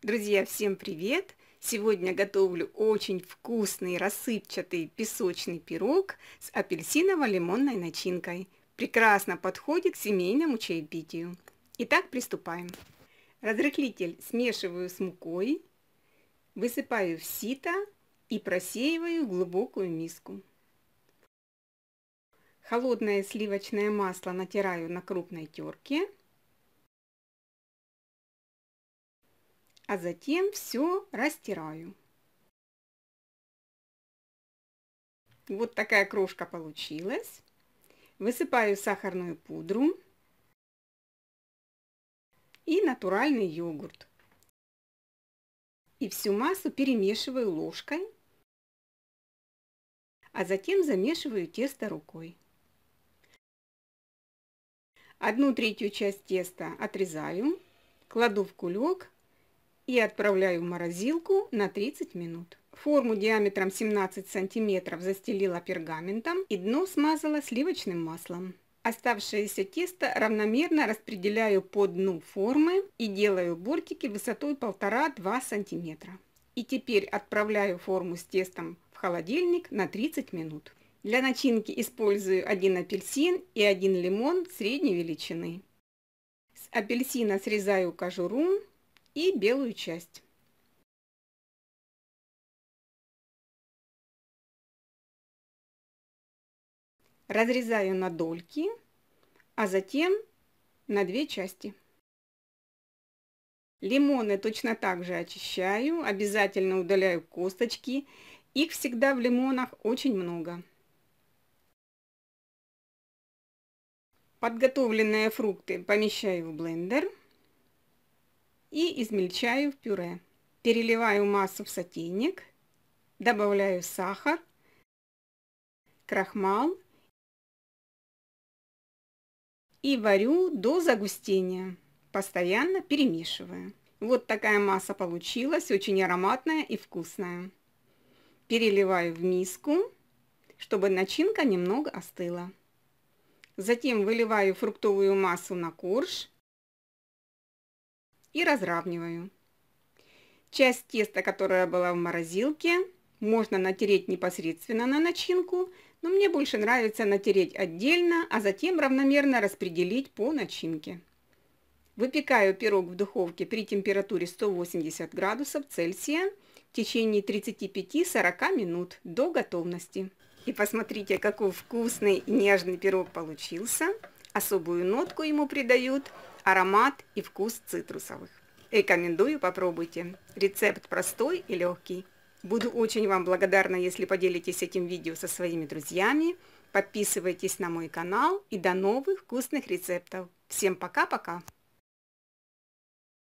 Друзья, всем привет! Сегодня готовлю очень вкусный рассыпчатый песочный пирог с апельсиново-лимонной начинкой. Прекрасно подходит к семейному чаепитию. Итак, приступаем. Разрыхлитель смешиваю с мукой, высыпаю в сито и просеиваю в глубокую миску. Холодное сливочное масло натираю на крупной терке а затем все растираю. Вот такая крошка получилась. Высыпаю сахарную пудру и натуральный йогурт. И всю массу перемешиваю ложкой, а затем замешиваю тесто рукой. Одну третью часть теста отрезаю, кладу в кулек и отправляю в морозилку на 30 минут. Форму диаметром 17 см застелила пергаментом и дно смазала сливочным маслом. Оставшееся тесто равномерно распределяю по дну формы и делаю бортики высотой 1,5-2 см. И теперь отправляю форму с тестом в холодильник на 30 минут. Для начинки использую один апельсин и один лимон средней величины. С апельсина срезаю кожуру и белую часть. Разрезаю на дольки, а затем на две части. Лимоны точно так же очищаю, обязательно удаляю косточки. Их всегда в лимонах очень много. Подготовленные фрукты помещаю в блендер и измельчаю в пюре. Переливаю массу в сотейник, добавляю сахар, крахмал и варю до загустения, постоянно перемешивая. Вот такая масса получилась, очень ароматная и вкусная. Переливаю в миску, чтобы начинка немного остыла. Затем выливаю фруктовую массу на корж – и разравниваю. Часть теста, которая была в морозилке, можно натереть непосредственно на начинку, но мне больше нравится натереть отдельно, а затем равномерно распределить по начинке. Выпекаю пирог в духовке при температуре 180 градусов Цельсия в течение 35-40 минут до готовности. И посмотрите, какой вкусный нежный пирог получился. Особую нотку ему придают аромат и вкус цитрусовых. Рекомендую, попробуйте. Рецепт простой и легкий. Буду очень вам благодарна, если поделитесь этим видео со своими друзьями. Подписывайтесь на мой канал и до новых вкусных рецептов. Всем пока-пока!